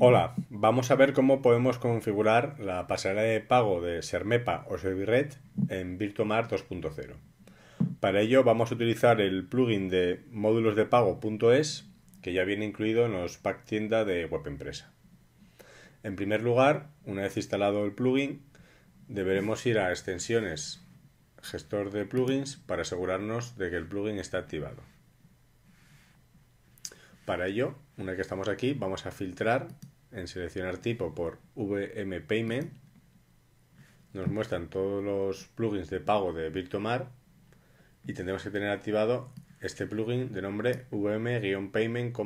Hola, vamos a ver cómo podemos configurar la pasarela de pago de Sermepa o Serviret en Virtomar 2.0. Para ello vamos a utilizar el plugin de módulos de pago.es que ya viene incluido en los pack tienda de web empresa. En primer lugar, una vez instalado el plugin, deberemos ir a extensiones, gestor de plugins para asegurarnos de que el plugin está activado. Para ello, una vez que estamos aquí, vamos a filtrar en seleccionar tipo por VM Payment. Nos muestran todos los plugins de pago de Virtomar y tendremos que tener activado este plugin de nombre VM-Payment,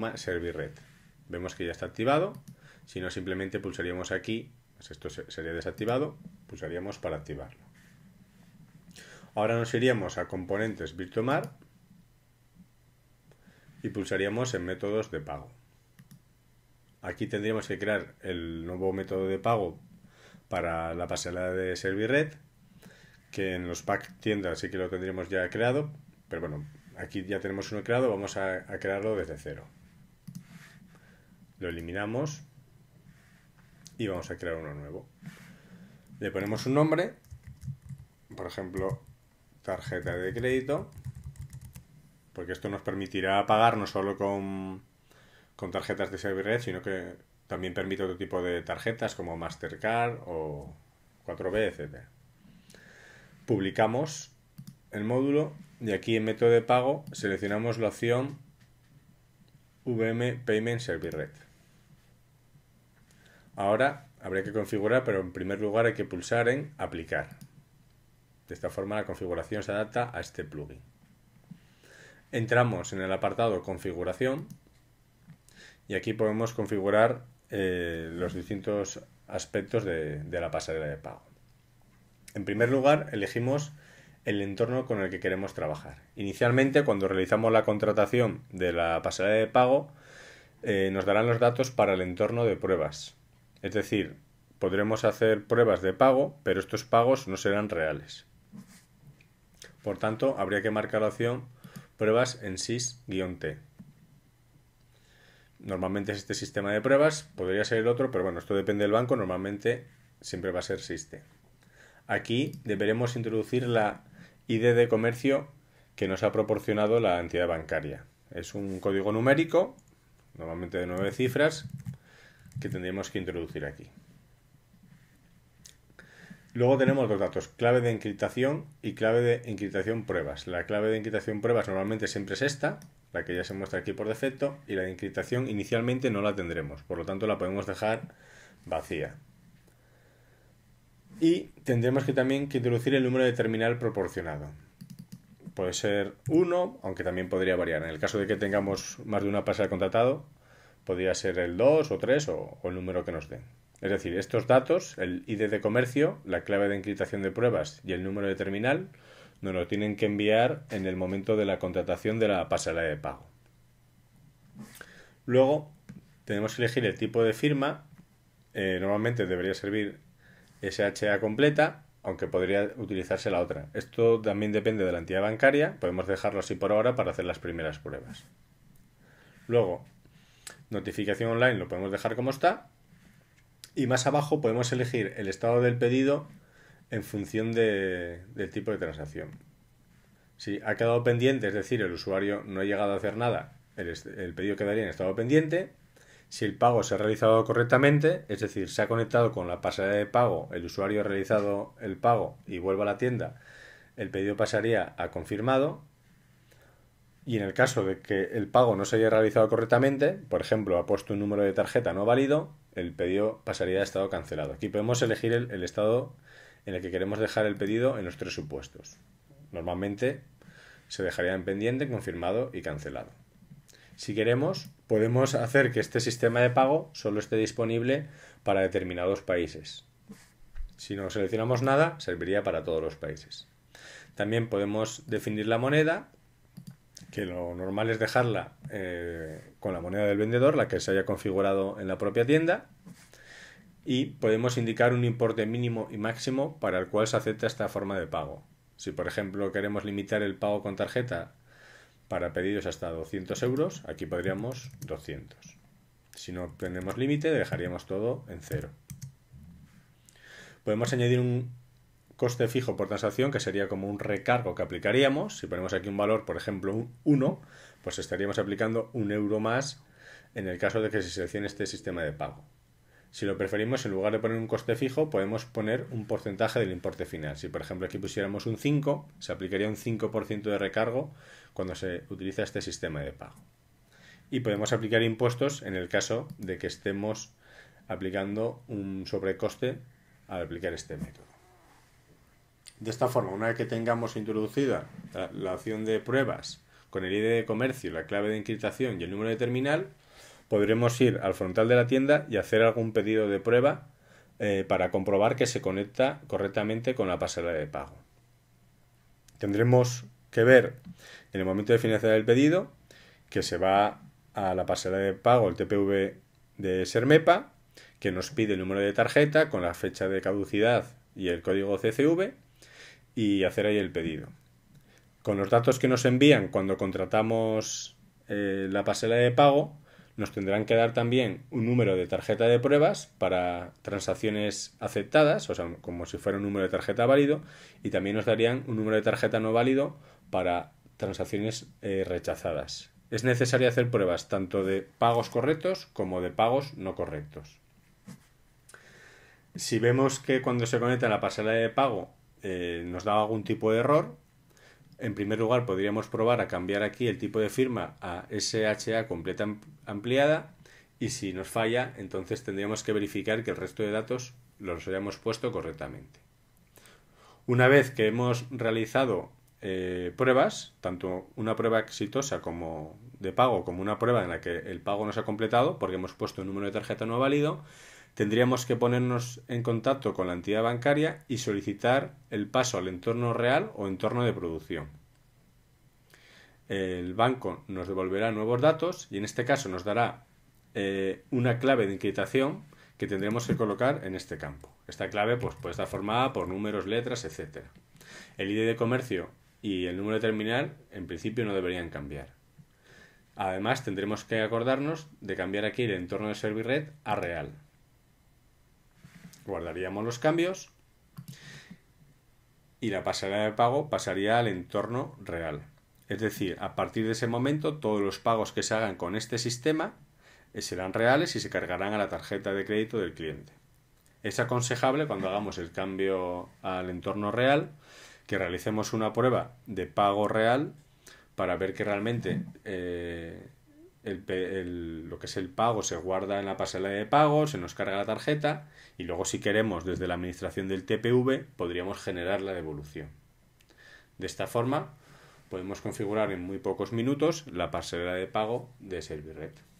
Vemos que ya está activado. Si no, simplemente pulsaríamos aquí, pues esto sería desactivado, pulsaríamos para activarlo. Ahora nos iríamos a componentes Virtomar y pulsaríamos en métodos de pago. Aquí tendríamos que crear el nuevo método de pago para la pasarela de ServiRed, que en los pack tiendas sí que lo tendríamos ya creado, pero bueno, aquí ya tenemos uno creado, vamos a, a crearlo desde cero. Lo eliminamos y vamos a crear uno nuevo. Le ponemos un nombre, por ejemplo, tarjeta de crédito, porque esto nos permitirá pagar no solo con con tarjetas de Serviret, sino que también permite otro tipo de tarjetas como Mastercard o 4B, etc. Publicamos el módulo y aquí en método de pago seleccionamos la opción VM Payment Serviret. Ahora habría que configurar, pero en primer lugar hay que pulsar en aplicar. De esta forma la configuración se adapta a este plugin. Entramos en el apartado configuración y aquí podemos configurar eh, los distintos aspectos de, la pasarela de pago. En primer lugar, elegimos el entorno con el que queremos trabajar. Inicialmente, cuando realizamos la contratación de la pasarela de pago, eh, nos darán los datos para el entorno de pruebas. Es decir, podremos hacer pruebas de pago, pero estos pagos no serán reales. Por tanto, habría que marcar la opción pruebas en SIS-T. Normalmente es este sistema de pruebas, podría ser el otro, pero bueno, esto depende del banco, normalmente siempre va a ser SISTE. Aquí deberemos introducir la ID de comercio que nos ha proporcionado la entidad bancaria. Es un código numérico, normalmente de nueve cifras, que tendríamos que introducir aquí. Luego tenemos dos datos clave de encriptación y clave de encriptación pruebas. La clave de encriptación pruebas normalmente siempre es esta, la que ya se muestra aquí por defecto, y la de encriptación inicialmente no la tendremos, por lo tanto la podemos dejar vacía. Y tendremos que también introducir el número de terminal proporcionado. Puede ser 1, aunque también podría variar. En el caso de que tengamos más de una pasada contratado, podría ser el 2 o 3 o el número que nos den. Es decir, estos datos, el ID de comercio, la clave de encriptación de pruebas y el número de terminal, nos lo tienen que enviar en el momento de la contratación de la pasarela de pago. Luego, tenemos que elegir el tipo de firma. Eh, normalmente debería servir SHA completa, aunque podría utilizarse la otra. Esto también depende de la entidad bancaria. Podemos dejarlo así por ahora para hacer las primeras pruebas. Luego, notificación online lo podemos dejar como está. Y más abajo podemos elegir el estado del pedido en función de, del tipo de transacción. Si ha quedado pendiente, es decir, el usuario no ha llegado a hacer nada, el, el pedido quedaría en estado pendiente. Si el pago se ha realizado correctamente, es decir, se ha conectado con la pasarela de pago, el usuario ha realizado el pago y vuelve a la tienda, el pedido pasaría a confirmado. Y en el caso de que el pago no se haya realizado correctamente, por ejemplo, ha puesto un número de tarjeta no válido, el pedido pasaría a estado cancelado. Aquí podemos elegir el, estado en el que queremos dejar el pedido en los tres supuestos. Normalmente se dejaría en pendiente, confirmado y cancelado. Si queremos, podemos hacer que este sistema de pago solo esté disponible para determinados países. Si no seleccionamos nada, serviría para todos los países. También podemos definir la moneda que lo normal es dejarla eh, con la moneda del vendedor, la que se haya configurado en la propia tienda, y podemos indicar un importe mínimo y máximo para el cual se acepta esta forma de pago. Si por ejemplo queremos limitar el pago con tarjeta para pedidos hasta 200 euros, aquí podríamos 200. Si no tenemos límite, dejaríamos todo en cero. Podemos añadir un coste fijo por transacción, que sería como un recargo que aplicaríamos. Si ponemos aquí un valor, por ejemplo, un 1, pues estaríamos aplicando un euro más en el caso de que se seleccione este sistema de pago. Si lo preferimos, en lugar de poner un coste fijo, podemos poner un porcentaje del importe final. Si, por ejemplo, aquí pusiéramos un 5, se aplicaría un 5% de recargo cuando se utiliza este sistema de pago. Y podemos aplicar impuestos en el caso de que estemos aplicando un sobrecoste al aplicar este método. De esta forma, una vez que tengamos introducida la, opción de pruebas con el ID de comercio, la clave de encriptación y el número de terminal, podremos ir al frontal de la tienda y hacer algún pedido de prueba eh, para comprobar que se conecta correctamente con la pasarela de pago. Tendremos que ver en el momento de financiar el pedido que se va a la pasarela de pago, el TPV de Sermepa, que nos pide el número de tarjeta con la fecha de caducidad y el código CCV y hacer ahí el pedido. Con los datos que nos envían cuando contratamos eh, la pasela de pago, nos tendrán que dar también un número de tarjeta de pruebas para transacciones aceptadas, o sea, como si fuera un número de tarjeta válido, y también nos darían un número de tarjeta no válido para transacciones eh, rechazadas. Es necesario hacer pruebas tanto de pagos correctos como de pagos no correctos. Si vemos que cuando se conecta la pasela de pago eh, nos daba algún tipo de error. En primer lugar, podríamos probar a cambiar aquí el tipo de firma a SHA completa ampliada y si nos falla, entonces tendríamos que verificar que el resto de datos los hayamos puesto correctamente. Una vez que hemos realizado eh, pruebas, tanto una prueba exitosa como de pago, como una prueba en la que el pago no se ha completado porque hemos puesto un número de tarjeta no válido, tendríamos que ponernos en contacto con la entidad bancaria y solicitar el paso al entorno real o entorno de producción. El banco nos devolverá nuevos datos y en este caso nos dará eh, una clave de inquietación que tendremos que colocar en este campo. Esta clave pues, puede estar formada por números, letras, etc. El ID de comercio y el número de terminal en principio no deberían cambiar. Además tendremos que acordarnos de cambiar aquí el entorno de Serviret a real, guardaríamos los cambios y la pasarela de pago pasaría al entorno real. Es decir, a partir de ese momento todos los pagos que se hagan con este sistema eh, serán reales y se cargarán a la tarjeta de crédito del cliente. Es aconsejable cuando hagamos el cambio al entorno real que realicemos una prueba de pago real para ver que realmente eh, el, lo que es el pago se guarda en la pasarela de pago, se nos carga la tarjeta y luego si queremos desde la administración del TPV podríamos generar la devolución. De esta forma podemos configurar en muy pocos minutos la pasarela de pago de Serviret.